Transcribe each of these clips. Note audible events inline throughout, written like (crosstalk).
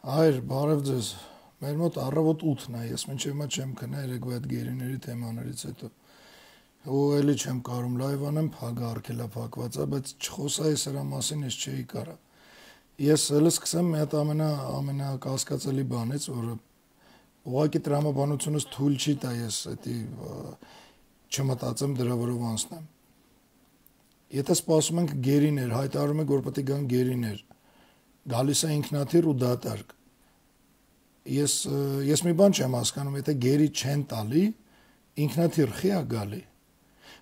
Հայր, բարև ձեզ։ Մեր մոտ առավոտ 8-ն է, ես մինչև հիմա չեմ քնա երեկո այդ գերիների թեմաներից հետո։ Ու էլի չեմ կարում լայվ անեմ, փագը արկելա փակված է, բայց չխոսայի սրա մասին ես չէի կարա։ Ես հենց սկսեմ մի հատ ամենա ամենակասկածելի բանից, որը ուղղակի տրամաբանությունս թույլ չի տա ես էտի չմտածեմ դրա որով անցնեմ։ Եթե սպասում ենք գերիներ, հայտարարում եք որ պետք է գան գերիներ, գալիս է ինքնաթիռ ու դատարկ։ Ես ես մի բան չեմ հասկանում, եթե գերի չեն տալի, ինքնաթիռ խի է գալի։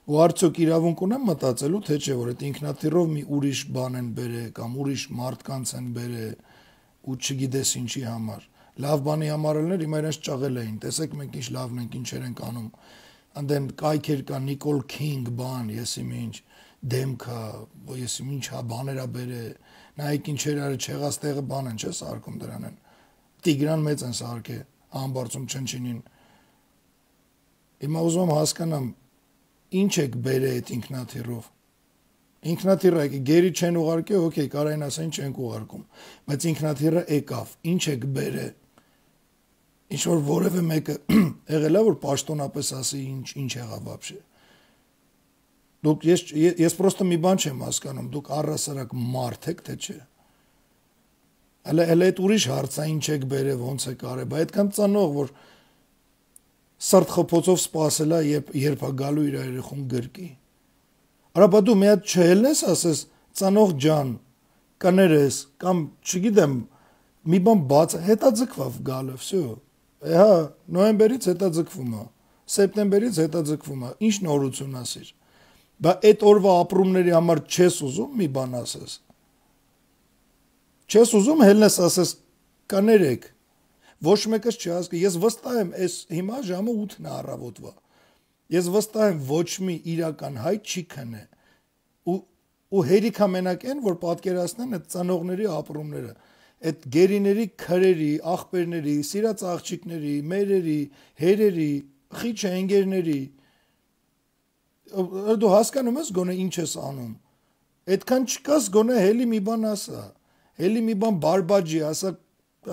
Ու արդյոք իրավունք ունեմ մտածելու, թե չէ որ այդ ինքնաթիռով մի ուրիշ բան են բերե կամ ուրիշ մարդկանց են բերե ու չգիտես ինչի համար։ Լավ բանի համար ելներ հիմա իրենց ճաղել էին։ Տեսեք մենք ինչ լավն ենք, ինչեր ենք անում։ Անդեն կայքեր կա Նիկոլ Քինգ բան, եսիմինչ դեմքա, եսիմինչ հա բաներ ա բերե, բերե նայեք ինչեր արի չեղած տեղը բան են չէ սարկում դրան են Տիգրան մեծ են սարկե համբարձում չնչինին Հիմա ուզում հասկանամ ինչ եք բերե այդ ինքնաթիռով Ինքնաթիռը գերի չեն ուղարկի, օքեյ, կարային ասեն չեն ուղարկում, բայց ինքնաթիռը եկավ։ Ինչ եք բերե։ Ինչ որ որևէ մեկը (clears throat) եղելա որ պաշտոնապես ասի ինչ ինչ եղավ բաբշե։ Դուք ես ես պրոստը մի բան չեմ հասկանում, դուք առասարակ մարդ եք, թե չէ։ Հələ հələ այդ ուրիշ հարցա ինչ եք բերե, ոնց է կարե, բայց այդքան ծանող որ սրտ խփոցով սпасելա, երբ երբա գալու իր երախոն գրկի։ Արա բա դու մի հատ չհելես, ասես ծանող ջան, կներես կամ չգիտեմ, մի բան բաց հետաձգվավ գալը, վсё։ Էհա, նոյեմբերից հետաձգվում է։ Սեպտեմբերից հետաձգվում է։ Ինչ նորություն ասիր։ Բա այդ օրվա ապրումների համար չես ուզում մի բան ասես։ Չես ուզում հելնես ասես կաներեք։ Ոչ մեկս չհասկա։ Ես վստահ եմ, այս հիմա ժամը 8-ն է առավոտվա։ Ես վստահ եմ ոչ մի իրական հայ չի քնե։ Ու ու հերիք ամենակ են, որ պատկերացնեն այդ ծանողների ապրումները, այդ գերիների քրերի, աղբերների, սիրած աղջիկների, մերերի, հերերի, խիչ ընկերների, դու հասկանում ես գոնե ինչ ես անում այդքան չկաս գոնե հելի մի բան ասա հելի մի բան բարբաջի ասա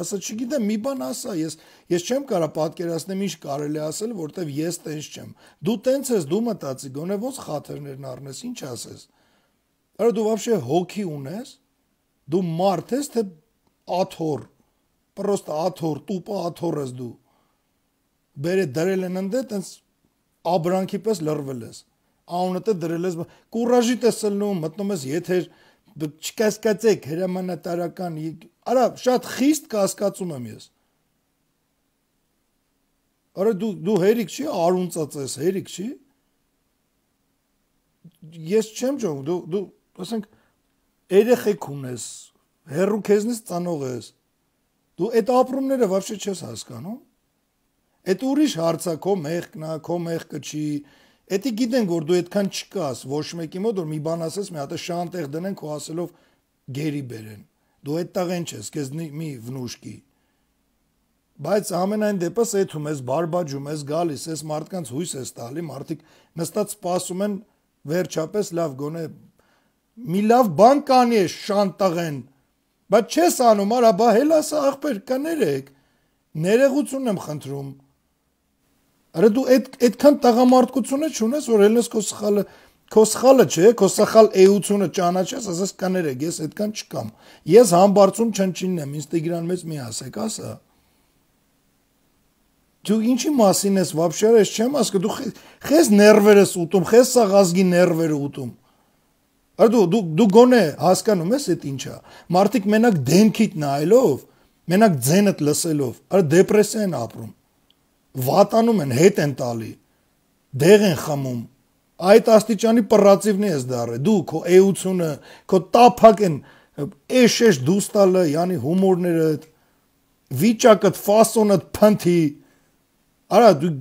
ասա չգիտեմ մի բան ասա ես ես չեմ կարա պատկերացնեմ ինչ կարելի ասել որովհետև ես տենց չեմ դու տենց ես դու մտածի գոնե ոնց խաթերներն առնես ինչ ասես արա դու вообще հոգի ունես դու մարդ ես թե աթոր պրոստա աթոր տուպա աթոր ես դու բերե դրել են ընդե տենց աբրանքի պես լրվել ես անունը դրել ես կուրաժի ես ելնում մտնում ես եթեր չկասկածեք հրամանատարական արա շատ խիստ կասկածում եմ ես արա դու դու հերիք չի արունծած ես հերիք չի ես չեմ ճող դու դու ասենք երեխեք ունես հերու քեզնից ծանող ես դու այդ ապրումները вообще չես հասկանում այդ ուրիշ հարցա քո մեղքնա քո մեղքը չի մեղ Էդի գիտեն որ դու այդքան չկաս ոչ մեկի մոտ որ մի բան ասես մի հատ շան տեղ դնեն քո ասելով գերի բերեն։ Դու այդտեղ են չես, քեզ մի վնուշկի։ Բայց ամենայն դեպս էթում ես, բարբաջում ես, գալիս ես մարդկանց հույս ես տալի, մարդիկ նստած սպասում են վերջապես լավ գոնե մի լավ բան կանի է շանտաղեն։ Բայց չես անում, արա բա հելասա աղբեր կներեք։ Ներեղություն եմ խնդրում Արա դու այդ այդքան տաղամարդկությունը չունես, որ հենց քո սխալը քո սխալը չէ, քո սխալ էությունը ճանաչես, ասես կներեք, ես այդքան չկամ։ Ես համբարձում չնչինն եմ, Instagram-ից մեծ մի ասեք, ասա։ Դու ինչի մասին ես вообще, ես չեմ ասկա, դու քեզ ներվերս ուտում, քեզ սաղազգի ներվերը ուտում։ Արա դու դու դու գոնե հասկանում ես այդ ինչա։ Մարդիկ մենակ դեմքիդ նայելով, մենակ ձենդ լսելով, արա դեպրեսիա են ապրում վատանում են, հետ են տալի, դեղ են խմում։ Այդ աստիճանի պրացիվն ես դառը։ Դու քո էությունը, քո տափակ են էշ-էշ դուս տալը, յանի հումորները, վիճակը, ֆասոնը, փնթի։ Արա դու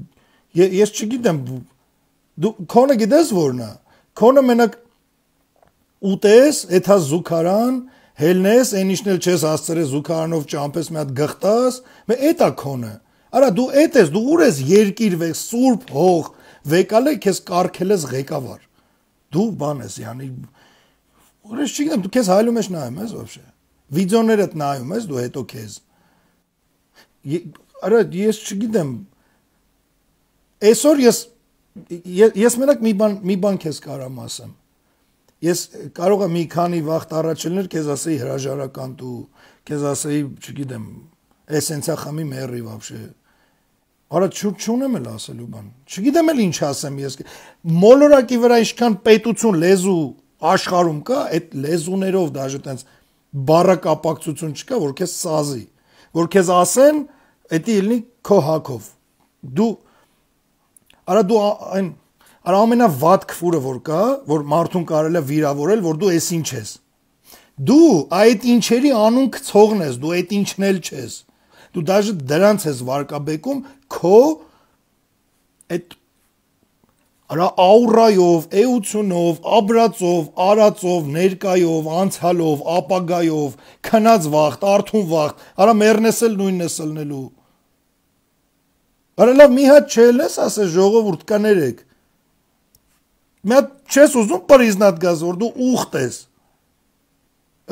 ես չգիտեմ դու քոնը գիտես որնա։ Քոնը մենակ ուտես, էթա զուքարան, հելնես, այնիշն էլ չես հասցրես զուքարանով ճամպես մի հատ գղտաս, մե էտա քոնը։ Արա դու էդ ես, դու ուր ես երկիր վեկ սուրբ հող, վեկալ է քեզ կարկել ես ղեկավար։ Դու բան ես, յանի ուրիշ չի գիտեմ, դու քեզ հայլում ես նայում ես вообще։ Վիդեոներդ նայում ես, դու հետո քեզ։ Արա ես չգիտեմ։ Այսօր ես ես մենակ մի բան մի բան քեզ կարամ ասեմ ես կարող եմ մի քանի վախտ առաջ ելնել քեզ ասեի հրաժարական դու քեզ ասեի չգիտեմ էսենցիա խմի մերի вообще Արա ճուր չունեմ էլ ասելու բան։ Չգիտեմ էլ ինչ ասեմ ես։ Մոլորակի վրա ինչքան պետություն լեզու աշխարհում կա, այդ լեզուներով դաժե տենց բարակապակցություն չկա, որ քեզ սազի, որ քեզ ասեն, դա ելնի քո հակով։ Դու արա դու այն արա ամենավատ քֆուրը որ կա, որ մարդուն կարելի է վիրավորել, որ դու ես ինչ ես։ Դու այդ ինչերի անուն կցողն ես, դու այդ ինչն էլ չես։ ինչ դու դաժե դրանց ես վարկաբեկում քո այդ արա աուրայով, էությունով, աբրածով, արածով, ներկայով, անցյալով, ապագայով, քնած վախտ, արթուն վախտ, արա մեռնեսել նույնն է սլնելու։ Արա լավ մի հատ չելես, ասես ժողովուրդ կաներեք։ Մի հատ չես ուզում պրիզնատ գազ, որ դու ուխտ ես։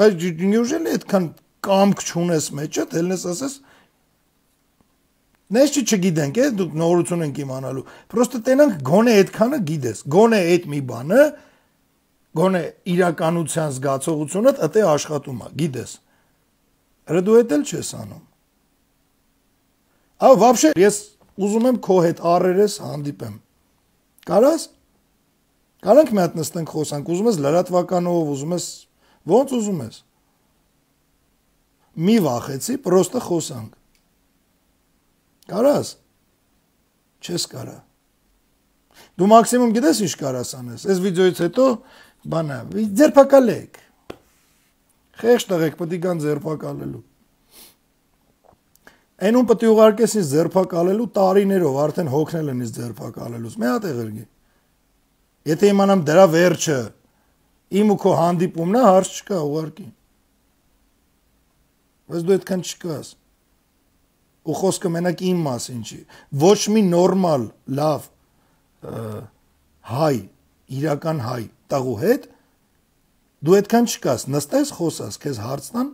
Այդ դու նյուժել այդքան կամք չունես մեջը, դելնես ասես, ասես Նես չի չգիտենք, է, դու նորություն ենք իմանալու։ Պրոստը տենանք գոնե այդքանը գիտես։ Գոնե այդ մի բանը, գոնե իրականության զգացողությունդ ըտե աշխատում է, գիտես։ Հրը դու էլ չես անում։ Ահա вообще ես ուզում եմ քո հետ առերես հանդիպեմ։ Կարաս։ Կարանք մի հատ նստենք խոսանք, ուզում ես լրատվականով, ուզում ես ո՞նց ուզում ես։ Մի վախեցի, պրոստը խոսանք։ Կարաս։ Չես կարա։ Դու մաքսիմում գիտես ինչ կարաս անես։ Այս վիդեոից հետո բանը ձերբակալեք։ Խեղճ տղեկ պետք է գան ձերբակալելու։ Էնում պետք է ուղարկես ինձ ձերբակալելու տարիներով, արդեն հոգնել են ինձ ձերբակալելուց։ Մի հատ եղել գի։ Եթե իմանամ դրա վերջը, իմ ու քո հանդիպումն է, հարց չկա, ուղարկի։ Բայց դու այդքան չկաս։ չկ ու խոսքը մենակ իմ մասին չի ոչ մի նորմալ լավ հայ իրական հայ տաղու հետ դու այդքան չկաս նստես խոսաս քեզ հարցնան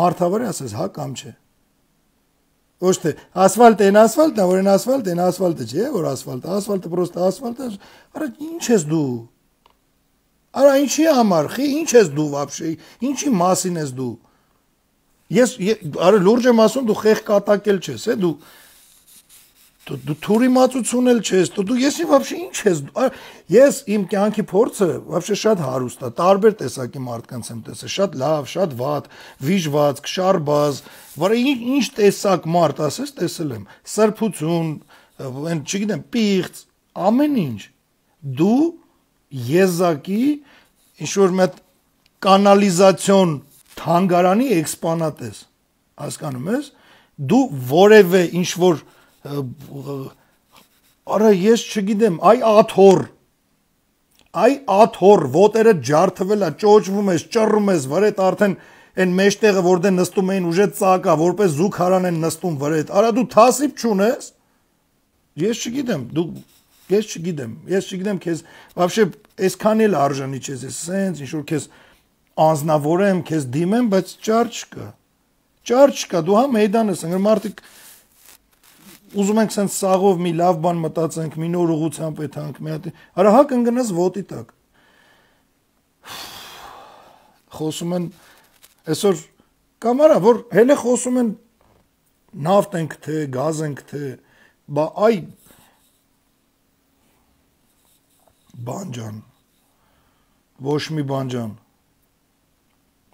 մարդավարի ասես հա կամ չէ ոչ թե ասֆալտ են ասֆալտ նա որ են ասֆալտ են ասֆալտը չէ որ ասֆալտ ասֆալտը պրոստ ասֆալտ է արա ի՞նչ ես դու արա ինչի համար խի ի՞նչ ես դու вообще ինչի մասին ես դու Ես արի լուրջ եմ ասում, դու խեղ կատակել չես, է դու դու դու թուրի մածություն էլ չես, դու դու եսի вообще ինչ ես։ Ես իմ կյանքի փորձը вообще շատ հարուստ է, տարբեր տեսակի մարդկանց եմ տեսել, շատ լավ, շատ վատ, վիժված, շարբազ, որը ինչ տեսակ մարդ ասես, տեսել եմ։ Սրբություն, այն չգիտեմ, պիղծ, ամեն ինչ։ Դու եզակի ինչ որ մի հատ կանալիզացիոն թանգարանի էքսպոնատ ես հասկանում ես դու որևէ ինչ որ արա ես չգիտեմ այ աթոր այ աթոր ոտերը ջարդվել է ճոճվում ես ճռում ես վրա այդ արդեն այն մեջտեղը որտեղ նստում էին ուժե ծակա որպես զուգ հարան են նստում վրա այդ արա դու թասիպ չունես ես չգիտեմ դու ես չգիտեմ ես չգիտեմ քեզ բավական այսքան էլ արժանի չես ես սենց ինչ որ քեզ անznավորեմ, քեզ դիմեմ, բայց ճար չկա։ Ճար չկա, դու հա մեյդան ես, ընդ մարդիկ ուզում ենք sense սաղով մի լավ բան մտածենք, մի նոր ուղությամբ եթանք, մի հատ։ Արա հա կընկնես ոտի տակ։ (sighs) Խոսում են այսօր կամարա, որ հենե խոսում են նավտ ենք թե, գազ ենք թե, բա այ բանջան ոչ մի բանջան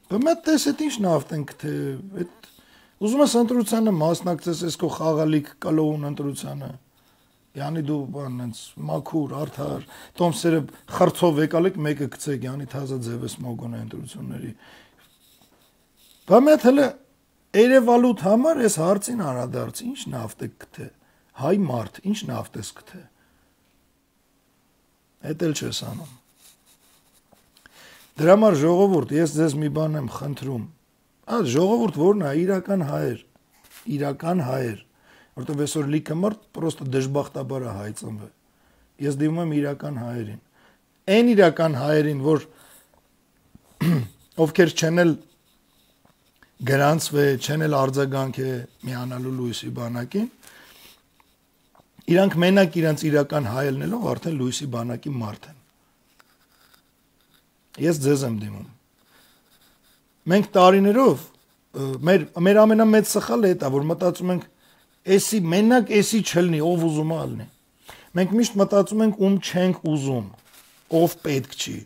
Բմա տես այդ ի՞նչ նավտնք թե այդ ուզում ես ընտրությանը մասնակցես այս քո խաղալիք կալոուն ընտրությանը։ Յանի դու բան այնց մաքուր, արդար, տոմսերը խրցով եկալեք մեկը գցեք, յանի թազա ձևս մոգոն ընտրությունների։ Բմա թելը Երևալուտ համար այս հարցին առադարձ ի՞նչ նավտ է գտե։ Հայ մարդ ի՞նչ նավտ է գտե։ Էդ էլ չես անում։ Դրա համար ժողովուրդ, ես ձեզ մի բան եմ խնդրում։ Այդ ժողովուրդ որն է իրական հայեր, իրական հայեր, որտեղ այսօր լիքը մարդ պրոստը դժբախտաբար է հայծնվել։ Ես դիմում եմ իրական հայերին։ Այն իրական հայերին, որ (clears throat) ովքեր չեն էլ գրանցվել, չեն էլ արձագանքը միանալու լույսի բանակին, իրանք մենակ իրանց իրական հայելնելով արդեն լույսի բանակի մարդ են։ Ես ձեզ եմ դիմում։ Մենք տարիներով մեր մեր ամենամեծ սխալը է դա, որ մտածում ենք էսի մենակ էսի չլնի, ով ուզում է ալնի։ Մենք միշտ մտածում ենք ում չենք ուզում, ով պետք չի։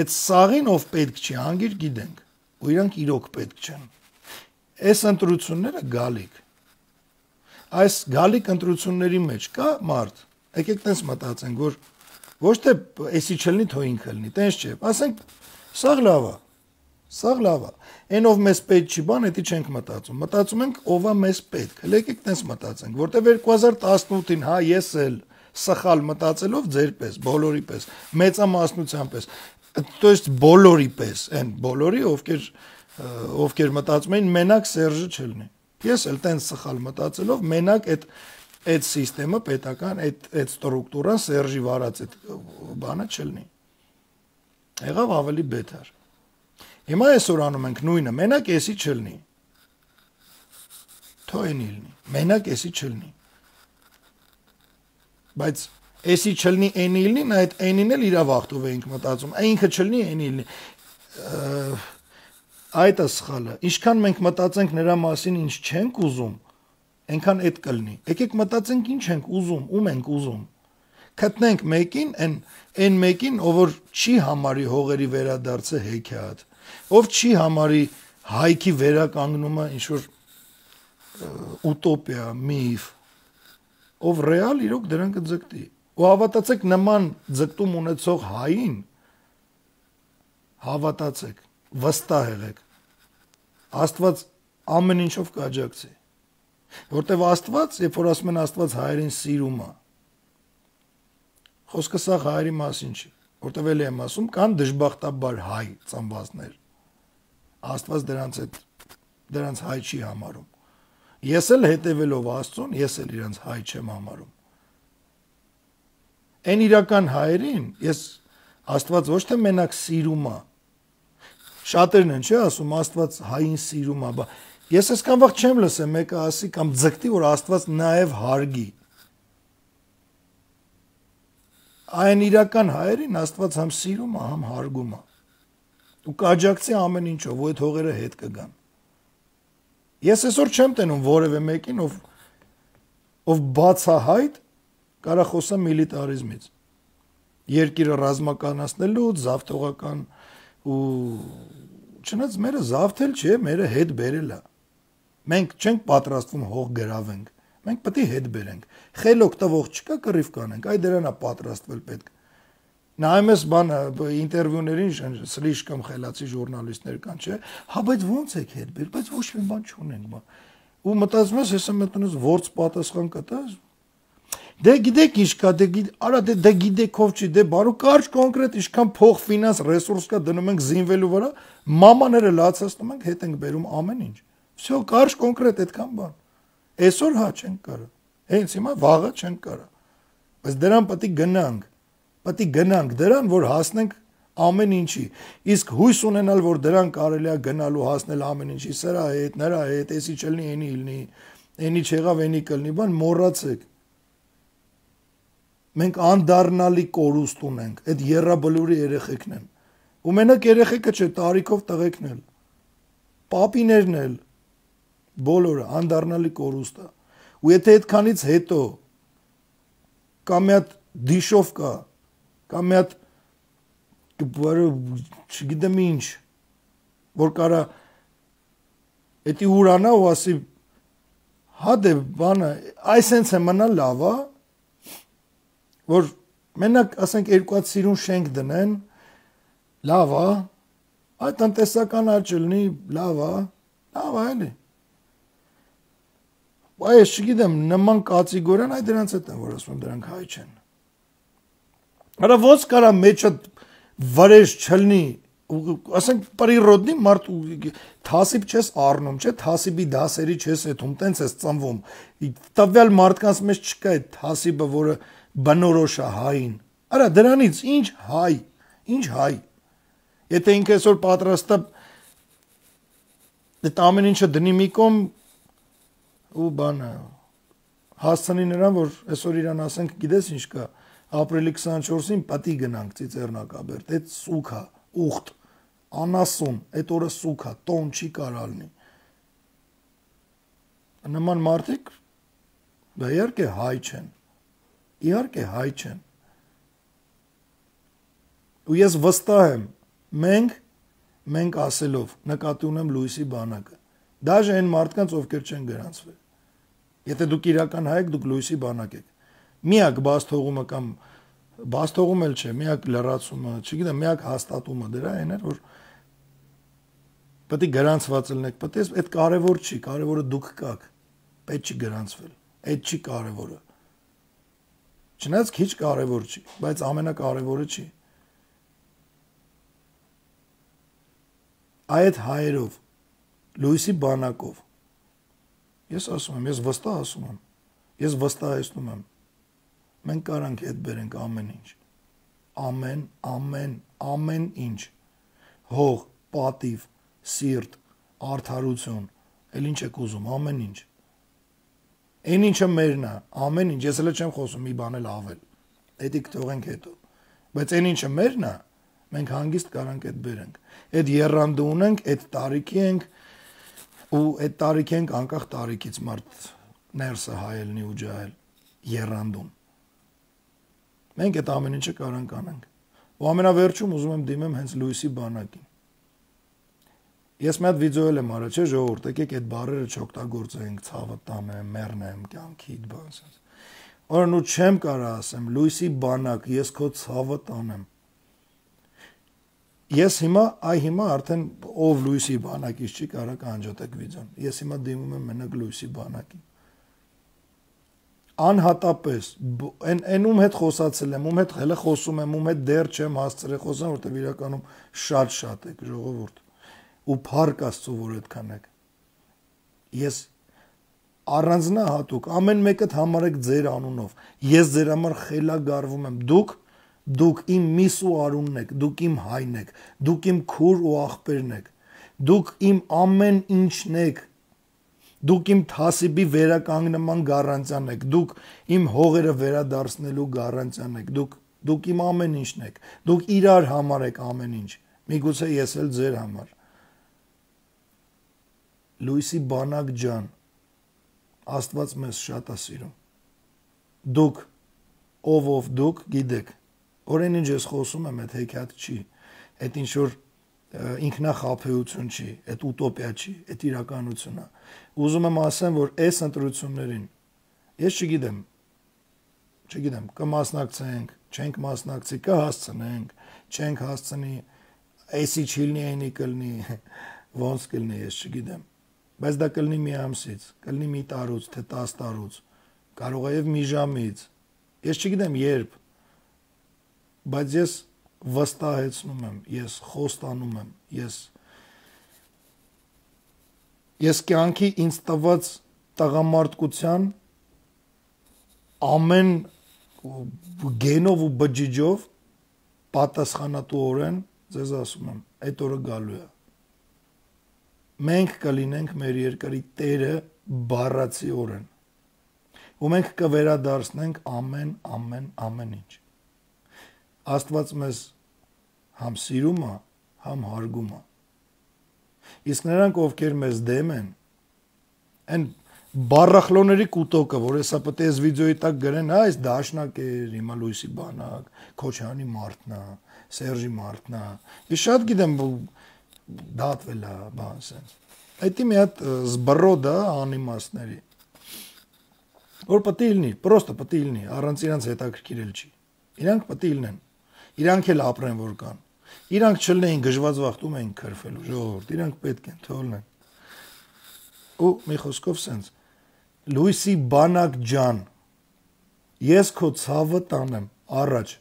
Այդ սաղին ով պետք չի, հանգիր գիտենք, ու իրանք իրոք պետք չեն։ Այս ընտրությունները գալիք։ Այս գալիք ընտրությունների մեջ կա մարդ։ Եկեք տես մտածենք, որ ոչ թե էսի չլնի, թո ինքը լնի, տենց չէ։ Ասենք սա լավ է։ Սա լավ է։ Այն ով մեզ պետք չի, բան էտի չենք մտածում։ Մտածում ենք ով է մեզ պետք։ Հլեկեք տենց մտածենք, որտեվ 2018-ին, հա, ես էլ սխալ մտածելով ձեր պես, բոլորի պես, մեծամասնության պես, то есть բոլորի պես, այն բոլորի, ովքեր ովքեր մտածում էին մենակ Սերժը չլնի։ Ես էլ տենց սխալ մտածելով մենակ այդ այդ համակարգը պետական այդ այդ ստրուկտուրան Սերժի վարած այդ բանը չլինի։ Եղավ ավելի բետար։ Հիմա այսօր անում ենք նույնը, մենակ էսի չլինի։ Թոյնի լինի։ Մենակ էսի չլինի։ Բայց էսի չլնի էնի լինի, նա այդ էնին էլ իր վախտով էինք մտածում։ Այնքը չլնի էնի լինի։ Այդ է սխալը։ Ինչքան մենք մտածենք նրա մասին, ինչ չենք ուզում, այնքան այդ կլնի։ Եկեք մտածենք ինչ ենք ուզում, ում ենք ուզում։ Գտնենք մեկին, այն այն մեկին, ով որ չի համարի հողերի վերադարձը հեքիաթ, ով չի համարի հայքի վերականգնումը ինչ որ ուտոպիա, միֆ, ով ռեալ իրոք դրան կձգտի։ Ու հավատացեք նման ձգտում ունեցող հային հավատացեք, վստահ եղեք։ Աստված ամեն ինչով կաջակցի։ Որտեվ Աստված, երբ որ ասում են Աստված հայերին սիրում է, խոսքը սա հայերի մասին չի, որտեվ էլ եմ ասում, կան դժբախտաբար հայ ծամվածներ։ Աստված դրանց այդ դրանց հայ չի համարում։ Ես էլ հետևելով Աստծուն, ես էլ իրանց հայ չեմ համարում։ Այն իրական հայերին ես Աստված ոչ թե մենակ սիրում է, շատերն են չէ ասում աստված հային սիրում է բա Ես այսքան վաղ չեմ լսել մեկը ասի կամ ձգտի, որ Աստված նաև հարգի։ Այն իրական հայերին Աստված համ սիրում է, համ հարգում է։ Ու կաջակցի ամեն ինչով, ու այդ հողերը հետ կգան։ Ես այսօր չեմ տենում որևէ մեկին, ով ով բացահայտ կարա խոսա միլիտարիզմից։ Երկիրը ռազմականացնելուց, զավթողական ու չնայած մերը զավթել չէ, մերը հետ բերելա։ Մենք չենք պատրաստվում հող գրավենք։ Մենք պետք է հետ բերենք։ Խել օգտվող չկա կռիվ կանենք, այ դրանա պատրաստվել պետք։ Նայում ես բան ինտերվյուներին սլիշկամ խելացի ժուրնալիստներ կան, չէ՞։ Հա բայց ո՞նց եք հետ բեր, բայց ոչ մի բան չունենք, բա։ Ու մտածում ես, հեսա մտնես ворց պատասխան կտաս։ Դե գիտեք ինչ կա, դե գիտ, արա դե դե գիտեք ով չի, դե բարու կարճ կոնկրետ ինչքան փող ֆինանս ռեսուրս կա դնում ենք զինվելու վրա, մամաները լացացնում ենք, հետ ենք բերում ամեն ինչ։ Всё, կարճ կոնկրետ այդքան բան։ Այսօր հա չեն կարա։ Հենց հիմա վաղը չեն կարա։ Բայց դրան պետք է գնանք։ Պետք է գնանք դրան, որ հասնենք ամեն ինչի։ Իսկ հույս ունենալ, որ դրան կարելի է գնալու հասնել ամեն ինչի, սրա հետ, նրա հետ, էսի չլնի, էնի իլնի, էնի չեղավ, էնի կլնի, բան մոռացեք։ Մենք անդառնալի կորուստ ունենք, այդ երրաբլուրի երեխեքն են։ Ու մենակ երեխեքը չէ, տարիքով տղեկն էլ։ Պապիներն էլ, բոլորը անդառնալի կորուստը։ Ու եթե այդքանից հետո կամ մի հատ դիշով կա, կամ մի հատ չգիտեմ ինչ, որ կարա էտի ուրանա ու ասի հա դե բանը այսենց է մնա լավա որ մենակ ասենք երկու հատ սիրուն շենք դնեն լավա այդ տնտեսական աճ լինի լավա լավա էլի այս չգիտեմ, նման կատեգորիան այ դրանց հետ են, որ ասում եմ դրանք հայ չեն։ Արա ո՞նց կարա մեջը վարեժ չլնի ասենք պրիրոդնի մարդ թասիբ չես առնում, չէ՞, թասիբի դասերի չես եթում, տենց ես ծնվում։ Տվյալ մարդկանց մեջ չկա այդ թասիբը, որը բնորոշ է հային։ Արա դրանից ի՞նչ հայ, ի՞նչ հայ։ Եթե ինքը այսօր պատրաստ է այդ ամեն ինչը դնի մի կողմ, ու բանը հասցնի նրան, որ այսօր իրան ասենք, գիտես ինչ կա, ապրիլի 24-ին պատի գնանք Ծիծեռնակաբերտ, այդ սուքա, հա, ուխտ, անասուն, այդ օրը սուքա, հա, տոն չի կարալնի։ Նման մարդիկ դա իհարկե հայ չեն։ Իհարկե հայ չեն։ Ու ես վստահ եմ, մենք մենք ասելով նկատի ունեմ Լուիսի բանակը Դաժե այն մարդկանց, ովքեր չեն գրանցվել։ Եթե դուք իրական հայ եք, դուք լույսի բանակ եք։ Միակ բաց թողումը կամ բաց թողում էլ չէ, միակ լրացումը, չգիտեմ, միակ հաստատումը դրա այն էր, որ պետք է գրանցված լինեք, պետք է այդ կարևոր չի, կարևորը դուք կաք։ Պետք չի գրանցվել։ Այդ չի կարևորը։ Չնայած քիչ կարևոր չի, բայց ամենակարևորը չի։ Այդ հայերով լույսի բանակով։ Ես ասում եմ, ես վստահ ասում եմ։ Ես վստահեցնում եմ։ Մենք կարանք հետ բերենք ամեն ինչ։ Ամեն, ամեն, ամեն ինչ։ Հող, պատիվ, սիրտ, արդարություն, ել ինչ եք ուզում, ամեն ինչ։ Այն ինչը մերն է, ամեն ինչ, ես հələ չեմ խոսում մի բան էլ ավել։ Էդիկ թողենք հետո։ Բայց այն ինչը մերն է, մենք հանգիստ կարանք այդ բերենք։ Այդ երանդը ունենք, այդ տարիքի ենք, ու այդ տարիք ենք անկախ տարիքից մարդ ներսը հայելնի ու ջահել երանդում մենք այդ ամեն ինչը կարող ենք անենք ու ամենավերջում ուզում եմ դիմեմ հենց լուիսի բանակին ես մի հատ վիդեո էլ եմ արել չէ ժողովուրդ եկեք այդ բարերը չօգտագործենք ցավը տանեմ մեռնեմ կյանքիդ բան ասած օրն ու չեմ կարա ասեմ լույսի բանակ ես քո ցավը տանեմ ես հիմա այ հիմա արդեն ով լույսի բանակից չի կարող կանջատեք վիդեոն։ Ես հիմա դիմում եմ մենակ լույսի բանակին։ Անհատապես այն այնում հետ խոսացել եմ, ում հետ հələ խոսում եմ, ում հետ դեռ չեմ հասցրել խոսել, որտեղ իրականում շատ-շատ եք ժողովուրդ։ Ու փառք Աստծո, որ այդքան եք։ Ես առանձնահատուկ ամեն մեկը համարեք ձեր անունով։ Ես ձեր համար խելագարվում եմ։ Դուք Դուք իմ միս ու արունն եք, դուք իմ հայն եք, դուք իմ քուր ու աղբերն եք։ Դուք իմ ամեն ինչն եք։ Դուք իմ թասիբի վերականգնման գարանտիան եք, դուք իմ հողերը վերադարձնելու գարանտիան եք, դուք դուք իմ ամեն ինչն եք։ Դուք իրար համար եք ամեն ինչ։ Միգուցե ես էլ ձեր համար։ Լուիսի բանակ ջան, Աստված մեզ շատ է սիրում։ Դուք ով ով դուք գիտեք Օրեն ինչ ես խոսում եմ, այդ հեքիաթ չի։ Այդ ինչ որ ինքնախապեյություն չի, այդ ուտոպիա չի, այդ իրականություն է։ Ուզում եմ ասեմ, որ այս ընտրություններին ես չգիտեմ, չգիտեմ, կմասնակցենք, չենք մասնակցի, կհասցնենք, չենք հասցնի, էսի չիլնի, այնի կլնի, (laughs) ոնց կլնի, ես չգիտեմ։ Բայց դա կլնի մի ամսից, կլնի մի տարուց, թե 10 տարուց, կարող է եւ մի ժամից։ Ես չգիտեմ երբ, բայց ես վստահեցնում եմ, ես խոստանում եմ, ես ես կյանքի ինձ տված տղամարդկության ամեն գենով ու բջիջով պատասխանատուորեն ձեզ ասում եմ, այդ օրը գալու է։ Մենք կլինենք մեր երկրի Տերը բառացիորեն։ Ու մենք կվերադառնանք ամեն ամեն ամեն ինչ։ Աստված մեզ համ սիրում է, համ հարգում է։ Իսկ նրանք, ովքեր մեզ դեմ են, այն բարախլոների կուտոկը, որ հեսա պետք է այս վիդեոյի տակ գրեն, հա, այս դաշնակ է, հիմա լույսի բանակ, Քոչյանի մարդն է, Սերժի մարդն է։ Ես շատ գիտեմ, դատվել է, բան sense։ Այդի մի հատ զբռոդը անիմաստների։ Որ պետք է լինի, պրոստը պետք է լինի, առանց իրանց հետաքրքիրել չի։ Իրանք պետք է լինեն։ Իրանք էլ ապրեն որ կան։ Իրանք չլնեին գժված վախտում էին քրֆելու ժողովուրդ, իրանք պետք են թողնեն։ Ու մի խոսքով սենց Լուիսի Բանակ ջան, ես քո ցավը տանեմ առաջ